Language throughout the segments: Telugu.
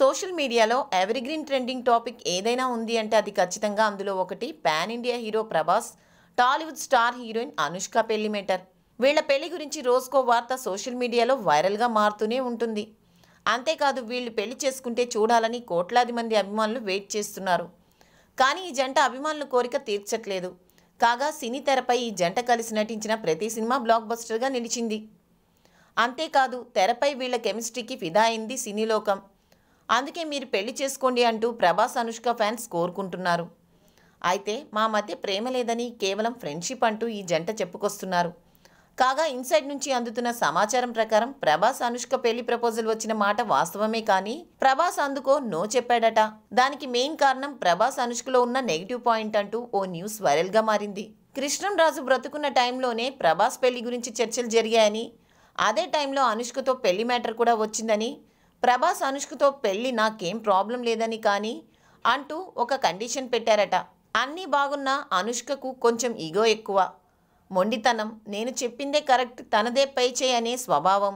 సోషల్ మీడియాలో గ్రీన్ ట్రెండింగ్ టాపిక్ ఏదైనా ఉంది అంటే అది ఖచ్చితంగా అందులో ఒకటి pan India hero Prabhas Tollywood star heroine Anushka పెళ్లి మేటర్ వీళ్ల పెళ్లి గురించి రోజుకో వార్త సోషల్ మీడియాలో వైరల్గా మారుతూనే ఉంటుంది అంతేకాదు వీళ్ళు పెళ్లి చేసుకుంటే చూడాలని కోట్లాది మంది అభిమానులు వెయిట్ చేస్తున్నారు కానీ ఈ జంట అభిమానుల కోరిక తీర్చట్లేదు కాగా సినీ తెరపై ఈ జంట కలిసి నటించిన ప్రతి సినిమా బ్లాక్ బస్టర్గా నిలిచింది అంతేకాదు తెరపై వీళ్ల కెమిస్ట్రీకి ఫిదా అయింది సినీలోకం అందుకే మీరు పెళ్లి చేసుకోండి అంటూ ప్రభాస్ అనుష్క ఫ్యాన్స్ కోరుకుంటున్నారు అయితే మా మధ్య ప్రేమ లేదని కేవలం ఫ్రెండ్షిప్ అంటూ ఈ జంట చెప్పుకొస్తున్నారు కాగా ఇన్సైడ్ నుంచి అందుతున్న సమాచారం ప్రకారం ప్రభాస్ అనుష్క పెళ్లి ప్రపోజల్ వచ్చిన మాట వాస్తవమే కానీ ప్రభాస్ అందుకో నో చెప్పాడట దానికి మెయిన్ కారణం ప్రభాస్ అనుష్కలో ఉన్న నెగిటివ్ పాయింట్ అంటూ ఓ న్యూస్ వైరల్గా మారింది కృష్ణంరాజు బ్రతుకున్న టైంలోనే ప్రభాస్ పెళ్లి గురించి చర్చలు జరిగాయని అదే టైంలో అనుష్కతో పెళ్లి మ్యాటర్ కూడా వచ్చిందని ప్రభాస్ అనుష్కతో పెళ్ళి నాకేం ప్రాబ్లం లేదని కానీ అంటూ ఒక కండిషన్ పెట్టారట అన్నీ బాగున్నా అనుష్కకు కొంచెం ఈగో ఎక్కువ మొండితనం నేను చెప్పిందే కరెక్ట్ తనదే పై చేయనే స్వభావం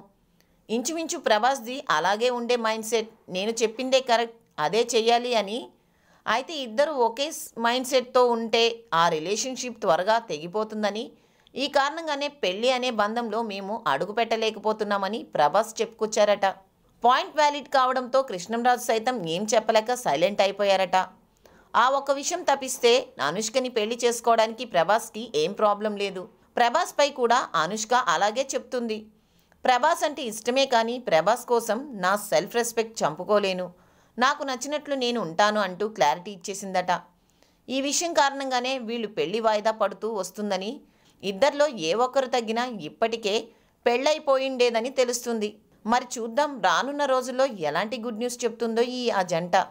ఇంచుమించు ప్రభాస్ది అలాగే ఉండే మైండ్ సెట్ నేను చెప్పిందే కరెక్ట్ అదే చెయ్యాలి అని అయితే ఇద్దరు ఒకే మైండ్ సెట్తో ఉంటే ఆ రిలేషన్షిప్ త్వరగా తెగిపోతుందని ఈ కారణంగానే పెళ్ళి అనే బంధంలో మేము అడుగు పెట్టలేకపోతున్నామని ప్రభాస్ చెప్పుకొచ్చారట పాయింట్ వ్యాలిడ్ కావడంతో కృష్ణంరాజు సైతం ఏం చెప్పలేక సైలెంట్ అయిపోయారట ఆ ఒక్క విషయం తప్పిస్తే అనుష్కని పెళ్లి చేసుకోవడానికి ప్రభాస్కి ఏం ప్రాబ్లం లేదు ప్రభాస్పై కూడా అనుష్క అలాగే చెప్తుంది ప్రభాస్ అంటే ఇష్టమే కానీ ప్రభాస్ కోసం నా సెల్ఫ్ రెస్పెక్ట్ చంపుకోలేను నాకు నచ్చినట్లు నేను ఉంటాను అంటూ క్లారిటీ ఇచ్చేసిందట ఈ విషయం కారణంగానే వీళ్ళు పెళ్లి వాయిదా పడుతూ వస్తుందని ఇద్దరిలో ఏ ఒక్కరు తగ్గినా ఇప్పటికే పెళ్ళైపోయిండేదని తెలుస్తుంది మరి చూద్దాం రానున్న రోజుల్లో ఎలాంటి గుడ్ న్యూస్ చెప్తుందో ఈ ఆ